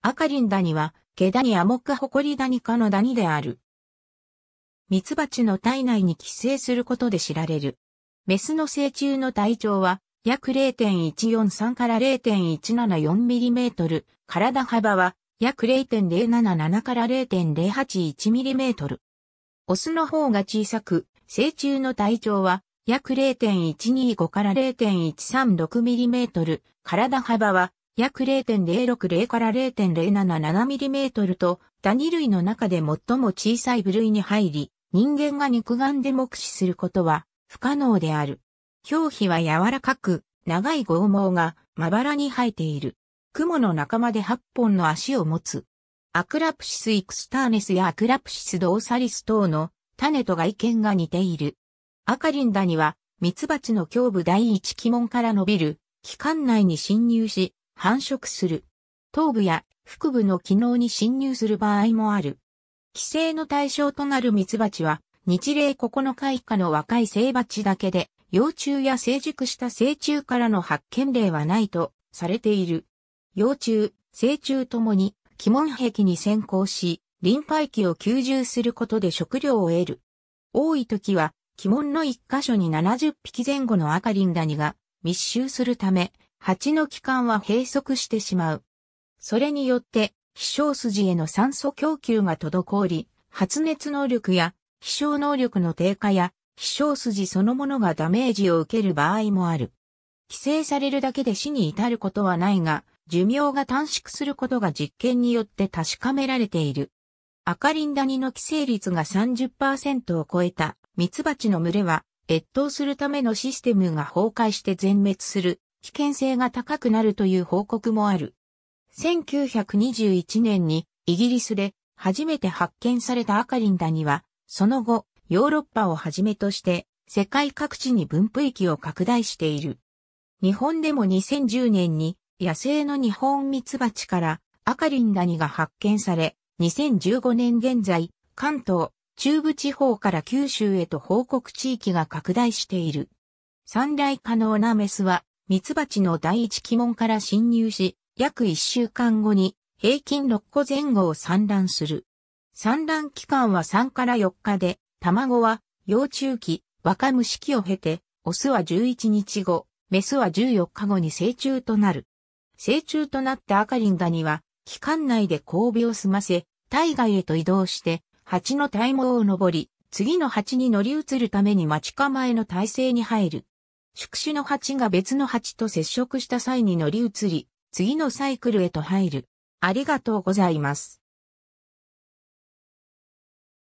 赤ダニは、毛谷ホコリダニ科のダニである。蜜蜂の体内に寄生することで知られる。メスの成虫の体長は、約0.143から0.174ミリメートル、体幅は、約0.077から0.081ミリメートル。オスの方が小さく、成虫の体長は、約0.125から0.136ミリメートル、体幅は約0.060から0.077 mm と、ダニ類の中で最も小さい部類に入り、人間が肉眼で目視することは不可能である。表皮は柔らかく、長い剛毛がまばらに生えている。雲の仲間で8本の足を持つ。アクラプシスイクスターネスやアクラプシスドーサリス等の種と外見が似ている。アカリンダには、ミツバチの胸部第一気門から伸びる、器官内に侵入し、繁殖する。頭部や腹部の機能に侵入する場合もある。規制の対象となるミツバチは、日齢9日以下の若い生バチだけで、幼虫や成熟した成虫からの発見例はないとされている。幼虫、成虫ともに、鬼門壁に先行し、臨廃期を吸収することで食料を得る。多い時は、鬼門の一箇所に70匹前後の赤リンダニが密集するため、蜂の気管は閉塞してしまう。それによって、飛翔筋への酸素供給が滞り、発熱能力や飛翔能力の低下や飛翔筋そのものがダメージを受ける場合もある。規制されるだけで死に至ることはないが、寿命が短縮することが実験によって確かめられている。赤リンダニの寄生率が30%を超えたミツバチの群れは、越冬するためのシステムが崩壊して全滅する危険性が高くなるという報告もある。1921年にイギリスで初めて発見された赤リンダには、その後、ヨーロッパをはじめとして世界各地に分布域を拡大している。日本でも2010年に野生の日本ミツバチから赤リンダニが発見され、2015年現在、関東、中部地方から九州へと報告地域が拡大している。産来可能なメスは蜜蜂の第一鬼門から侵入し、約1週間後に平均6個前後を産卵する。産卵期間は3から4日で、卵は幼虫期、若虫期を経て、オスは11日後、メスは14日後に成虫となる。成虫となった赤リンガには、期間内で交尾を済ませ、体外へと移動して、蜂の体毛を登り、次の蜂に乗り移るために待ち構えの体勢に入る。宿主の蜂が別の蜂と接触した際に乗り移り、次のサイクルへと入る。ありがとうございます。